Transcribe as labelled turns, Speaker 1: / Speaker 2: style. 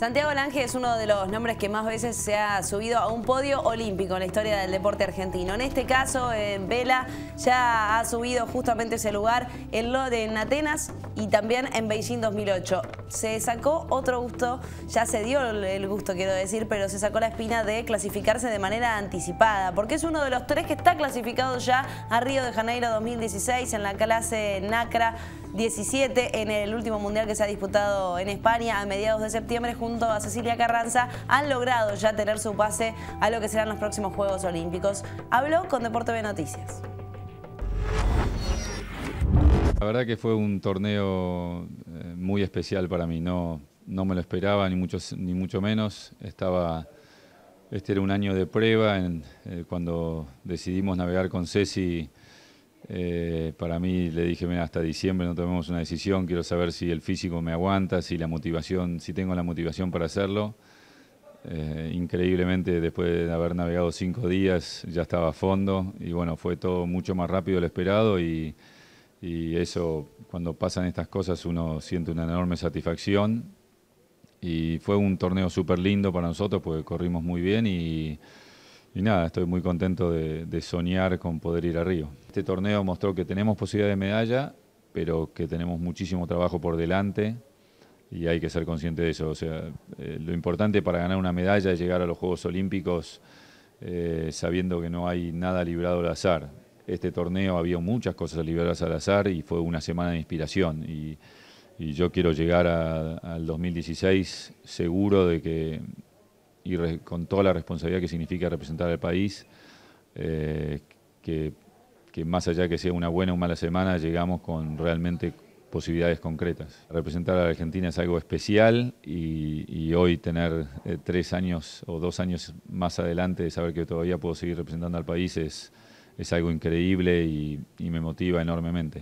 Speaker 1: Santiago Lange es uno de los nombres que más veces se ha subido a un podio olímpico en la historia del deporte argentino. En este caso, en Vela ya ha subido justamente ese lugar en, lo de, en Atenas y también en Beijing 2008. Se sacó otro gusto, ya se dio el gusto, quiero decir, pero se sacó la espina de clasificarse de manera anticipada, porque es uno de los tres que está clasificado ya a Río de Janeiro 2016 en la clase NACRA 17 en el último mundial que se ha disputado en España a mediados de septiembre junto a Cecilia Carranza han logrado ya tener su pase a lo que serán los próximos Juegos Olímpicos. Habló con Deporte de Noticias.
Speaker 2: La verdad que fue un torneo eh, muy especial para mí, no, no me lo esperaba ni mucho, ni mucho menos. Estaba, este era un año de prueba eh, cuando decidimos navegar con Ceci eh, para mí le dije, hasta diciembre no tomemos una decisión, quiero saber si el físico me aguanta, si la motivación, si tengo la motivación para hacerlo. Eh, increíblemente, después de haber navegado cinco días, ya estaba a fondo y bueno, fue todo mucho más rápido de lo esperado y, y eso, cuando pasan estas cosas, uno siente una enorme satisfacción y fue un torneo súper lindo para nosotros porque corrimos muy bien y y nada, estoy muy contento de, soñar con poder ir a Río. Este torneo mostró que tenemos posibilidad de medalla, pero que tenemos muchísimo trabajo por delante y hay que ser consciente de eso. O sea, eh, lo importante para ganar una medalla es llegar a los Juegos Olímpicos eh, sabiendo que no hay nada librado al azar. Este torneo había muchas cosas libradas al azar y fue una semana de inspiración. y yo quiero llegar al 2016 seguro de que y con toda la responsabilidad que significa representar al país, eh, que, más allá que sea una buena o mala semana, llegamos con realmente posibilidades concretas. Representar a la Argentina es algo especial y, hoy tener eh, tres años o dos años más adelante de saber que todavía puedo seguir representando al país es, es algo increíble y me motiva enormemente.